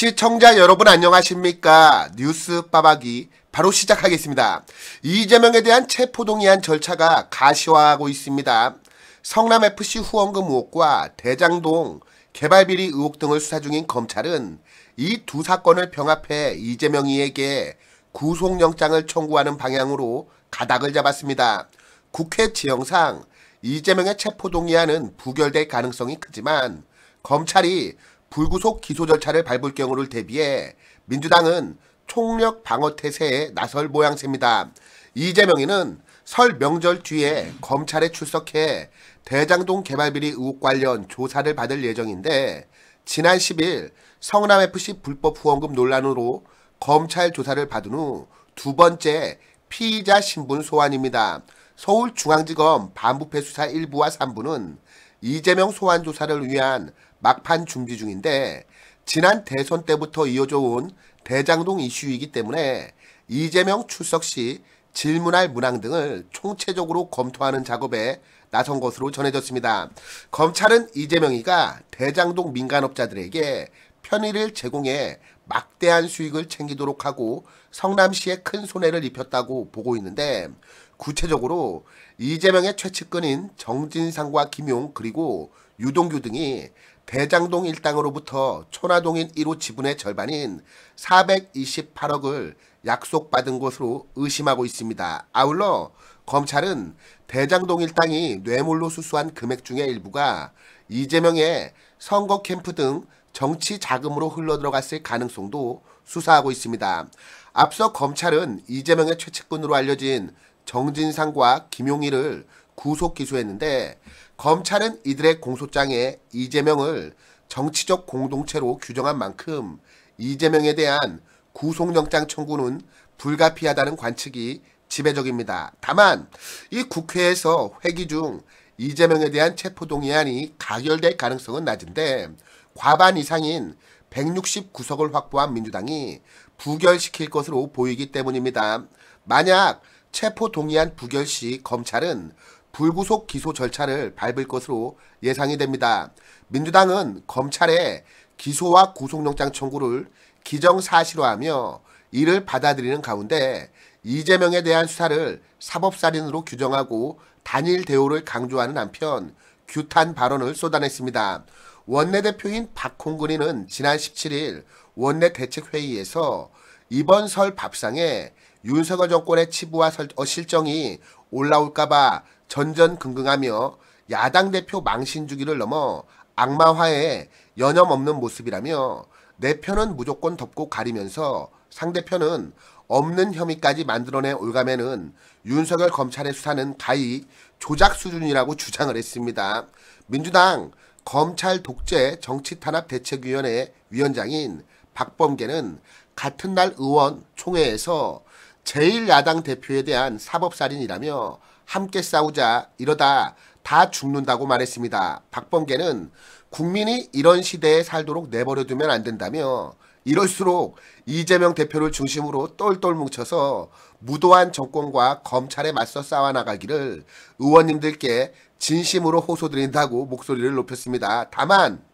시청자 여러분 안녕하십니까? 뉴스 빠박이 바로 시작하겠습니다. 이재명에 대한 체포동의안 절차가 가시화하고 있습니다. 성남FC 후원금 의혹과 대장동 개발비리 의혹 등을 수사 중인 검찰은 이 두 사건을 병합해 이재명이에게 구속영장을 청구하는 방향으로 가닥을 잡았습니다. 국회 지형상 이재명의 체포동의안은 부결될 가능성이 크지만 검찰이 불구속 기소 절차를 밟을 경우를 대비해 민주당은 총력 방어 태세에 나설 모양새입니다. 이재명이는 설 명절 뒤에 검찰에 출석해 대장동 개발비리 의혹 관련 조사를 받을 예정인데 지난 10일 성남FC 불법 후원금 논란으로 검찰 조사를 받은 후 두 번째 피의자 신분 소환입니다. 서울중앙지검 반부패 수사 1부와 3부는 이재명 소환 조사를 위한 막판 준비 중인데 지난 대선 때부터 이어져 온 대장동 이슈이기 때문에 이재명 출석 시 질문할 문항 등을 총체적으로 검토하는 작업에 나선 것으로 전해졌습니다. 검찰은 이재명이가 대장동 민간업자들에게 편의를 제공해 막대한 수익을 챙기도록 하고 성남시에 큰 손해를 입혔다고 보고 있는데 구체적으로 이재명의 최측근인 정진상과 김용 그리고 유동규 등이 대장동 일당으로부터 초나동인 1호 지분의 절반인 428억을 약속받은 것으로 의심하고 있습니다. 아울러 검찰은 대장동 일당이 뇌물로 수수한 금액 중의 일부가 이재명의 선거 캠프 등 정치 자금으로 흘러들어갔을 가능성도 수사하고 있습니다. 앞서 검찰은 이재명의 최측근으로 알려진 정진상과 김용희를 구속 기소했는데 검찰은 이들의 공소장에 이재명을 정치적 공동체로 규정한 만큼 이재명에 대한 구속영장 청구는 불가피하다는 관측이 지배적입니다. 다만 이 국회에서 회기 중 이재명에 대한 체포동의안이 가결될 가능성은 낮은데 과반 이상인 169석을 확보한 민주당이 부결시킬 것으로 보이기 때문입니다. 만약 체포동의안 부결 시 검찰은 불구속 기소 절차를 밟을 것으로 예상이 됩니다. 민주당은 검찰의 기소와 구속영장 청구를 기정사실화하며 이를 받아들이는 가운데 이재명에 대한 수사를 사법살인으로 규정하고 단일 대우를 강조하는 한편 규탄 발언을 쏟아냈습니다. 원내대표인 박홍근이는 지난 17일 원내대책회의에서 이번 설 밥상에 윤석열 정권의 치부와 어, 실정이 올라올까봐 전전긍긍하며 야당 대표 망신 주기를 넘어 악마화에 여념 없는 모습이라며 내 편은 무조건 덮고 가리면서 상대편은 없는 혐의까지 만들어낸 올감에는 윤석열 검찰의 수사는 가히 조작 수준이라고 주장을 했습니다. 민주당 검찰 독재 정치탄압 대책위원회 위원장인 박범계는 같은 날 의원 총회에서 제1야당 대표에 대한 사법살인이라며 함께 싸우자 이러다 다 죽는다고 말했습니다. 박범계는 국민이 이런 시대에 살도록 내버려두면 안 된다며 이럴수록 이재명 대표를 중심으로 똘똘 뭉쳐서 무도한 정권과 검찰에 맞서 싸워나가기를 의원님들께 진심으로 호소드린다고 목소리를 높였습니다. 다만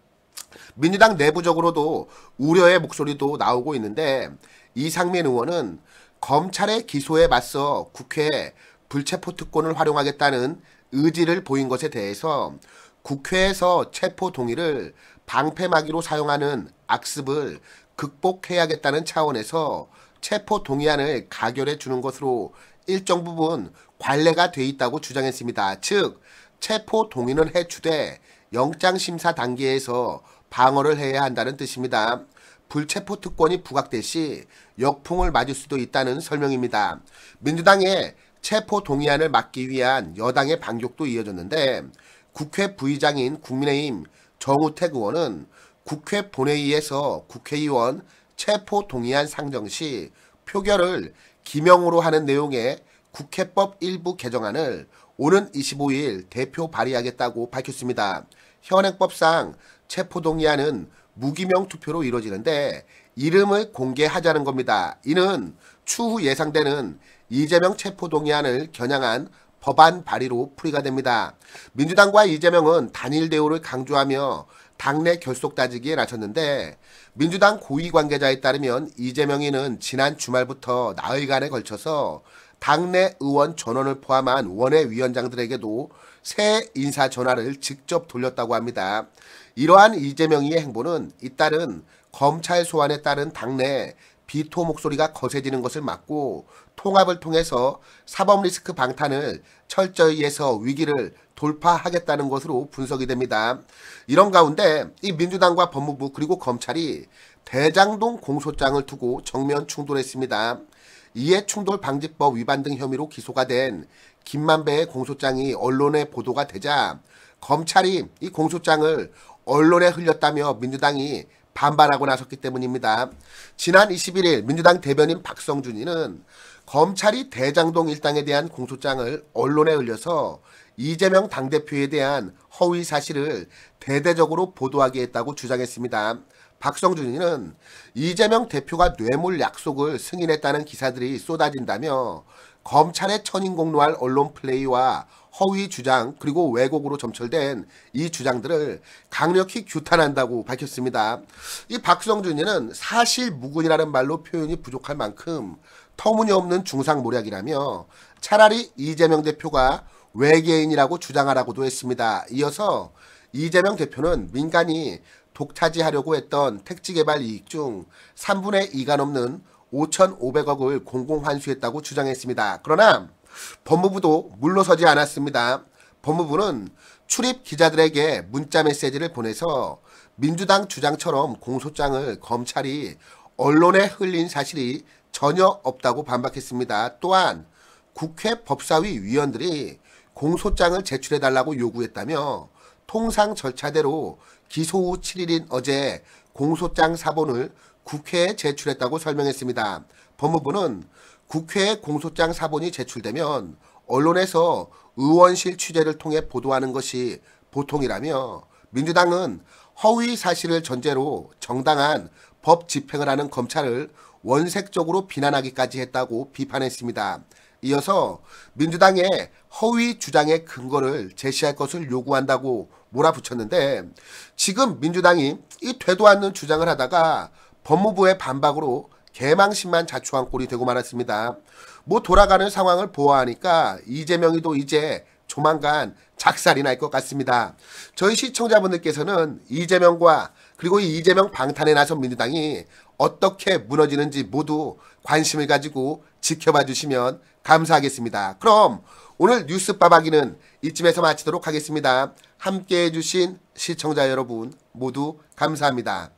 민주당 내부적으로도 우려의 목소리도 나오고 있는데 이상민 의원은 검찰의 기소에 맞서 국회 불체포 특권을 활용하겠다는 의지를 보인 것에 대해서 국회에서 체포 동의를 방패막이로 사용하는 악습을 극복해야겠다는 차원에서 체포 동의안을 가결해 주는 것으로 일정 부분 관례가 돼 있다고 주장했습니다. 즉 체포 동의는 해주되 영장심사 단계에서 방어를 해야 한다는 뜻입니다. 불체포 특권이 부각될 시 역풍을 맞을 수도 있다는 설명입니다. 민주당의 체포 동의안을 막기 위한 여당의 반격도 이어졌는데 국회 부의장인 국민의힘 정우택 의원은 국회 본회의에서 국회의원 체포 동의안 상정 시 표결을 기명으로 하는 내용의 국회법 일부 개정안을 오는 25일 대표 발의하겠다고 밝혔습니다. 현행법상 체포동의안은 무기명 투표로 이뤄지는데 이름을 공개하자는 겁니다. 이는 추후 예상되는 이재명 체포동의안을 겨냥한 법안 발의로 풀이가 됩니다. 민주당과 이재명은 단일 대우를 강조하며 당내 결속 따지기에 나섰는데 민주당 고위 관계자에 따르면 이재명이는 지난 주말부터 나흘간에 걸쳐서 당내 의원 전원을 포함한 원외위원장들에게도 새 인사 전화를 직접 돌렸다고 합니다. 이러한 이재명의 이 행보는 이따른 검찰 소환에 따른 당내 비토 목소리가 거세지는 것을 막고 통합을 통해서 사법 리스크 방탄을 철저히 해서 위기를 돌파하겠다는 것으로 분석이 됩니다. 이런 가운데 이 민주당과 법무부 그리고 검찰이 대장동 공소장을 두고 정면 충돌했습니다. 이에 충돌 방지법 위반 등 혐의로 기소가 된 김만배의 공소장이 언론에 보도가 되자 검찰이 이 공소장을 언론에 흘렸다며 민주당이 반발하고 나섰기 때문입니다. 지난 21일 민주당 대변인 박성준이는 검찰이 대장동 일당에 대한 공소장을 언론에 흘려서 이재명 당대표에 대한 허위 사실을 대대적으로 보도하게 했다고 주장했습니다. 박성준이는 이재명 대표가 뇌물 약속을 승인했다는 기사들이 쏟아진다며 검찰의 천인공노할 언론 플레이와 허위 주장 그리고 왜곡으로 점철된 이 주장들을 강력히 규탄한다고 밝혔습니다. 이 박수영 주인은 사실 무근이라는 말로 표현이 부족할 만큼 터무니없는 중상모략이라며 차라리 이재명 대표가 외계인이라고 주장하라고도 했습니다. 이어서 이재명 대표는 민간이 독차지하려고 했던 택지개발 이익 중 3분의 2가 넘는 5,500억을 공공환수했다고 주장했습니다. 그러나 법무부도 물러서지 않았습니다. 법무부는 출입 기자들에게 문자 메시지를 보내서 민주당 주장처럼 공소장을 검찰이 언론에 흘린 사실이 전혀 없다고 반박했습니다. 또한 국회 법사위 위원들이 공소장을 제출해달라고 요구했다며 통상 절차대로 기소 후 7일인 어제 공소장 사본을 국회에 제출했다고 설명했습니다. 법무부는 국회에 공소장 사본이 제출되면 언론에서 의원실 취재를 통해 보도하는 것이 보통이라며 민주당은 허위 사실을 전제로 정당한 법 집행을 하는 검찰을 원색적으로 비난하기까지 했다고 비판했습니다. 이어서 민주당의 허위 주장의 근거를 제시할 것을 요구한다고 몰아붙였는데 지금 민주당이 이 되도 않는 주장을 하다가 법무부의 반박으로 개망신만 자초한 꼴이 되고 말았습니다. 뭐 돌아가는 상황을 보아하니까 이재명이도 이제 조만간 작살이 날 것 같습니다. 저희 시청자분들께서는 이재명과 그리고 이재명 방탄에 나선 민주당이 어떻게 무너지는지 모두 관심을 가지고 지켜봐 주시면 감사하겠습니다. 그럼 오늘 뉴스 빠박이는 이쯤에서 마치도록 하겠습니다. 함께해 주신 시청자 여러분 모두 감사합니다.